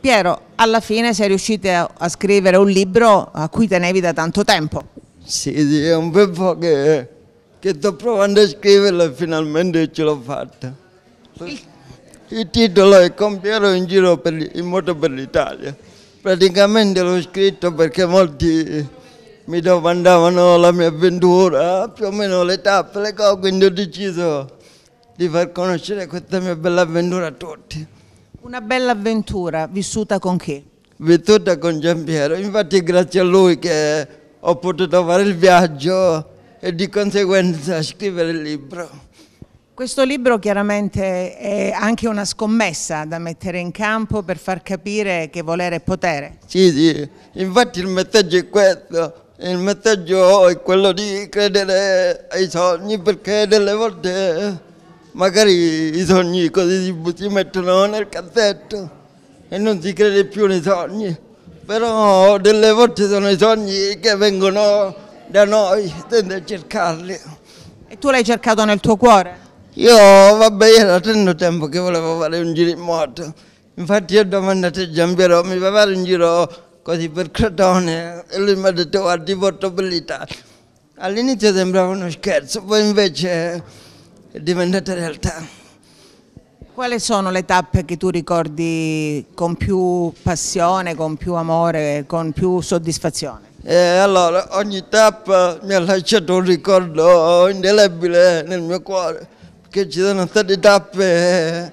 Piero, alla fine sei riuscito a, scrivere un libro a cui tenevi da tanto tempo. Sì, è un bel po' che, che sto provando a scriverlo e finalmente ce l'ho fatta. Il... il... titolo è Con Piero in giro per, in moto per l'Italia. Praticamente l'ho scritto perché molti mi domandavano la mia avventura, più o meno le tappe, le cose, quindi ho deciso di far conoscere questa mia bella avventura a tutti. Una bella avventura vissuta con chi? Vissuta con Giampiero, infatti grazie a lui che ho potuto fare il viaggio e di conseguenza scrivere il libro. Questo libro chiaramente è anche una scommessa da mettere in campo per far capire che volere è potere. Sì, sì, infatti il messaggio è questo, il messaggio è quello di credere ai sogni perché delle volte magari i sogni così si mettono nel cassetto e non si crede più nei sogni, però delle volte sono i sogni che vengono da noi senza cercarli. E tu l'hai cercato nel tuo cuore? Io, vabbè, io da tanto tempo che volevo fare un giro in moto, infatti ho domandato a Giambiero, mi fa fare un giro così per Crotone e lui mi ha detto guardi porto per l'Italia. All'inizio sembrava uno scherzo, poi invece è diventata realtà. Quali sono le tappe che tu ricordi con più passione, con più amore, con più soddisfazione? Eh, allora, ogni tappa mi ha lasciato un ricordo indelebile nel mio cuore, perché ci sono state tappe,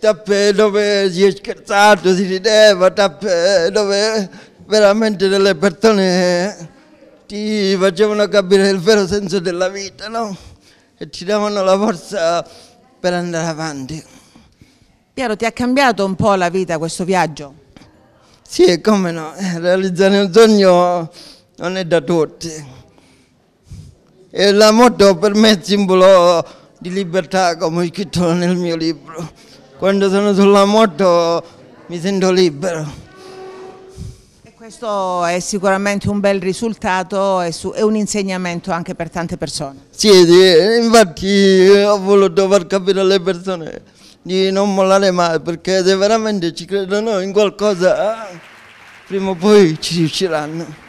tappe dove si è scherzato, si rideva, tappe dove veramente delle persone ti facevano capire il vero senso della vita, no? e davano la forza per andare avanti. Piero, ti ha cambiato un po' la vita questo viaggio? Sì, come no, eh, realizzare un sogno non è da tutti. E la moto per me è simbolo di libertà, come ho scritto nel mio libro. Quando sono sulla moto mi sento libero. Questo è sicuramente un bel risultato e, un insegnamento anche per tante persone. Sì, infatti ho voluto far capire alle persone di non mollare mai perché se veramente ci credono in qualcosa ah, prima o poi ci riusciranno.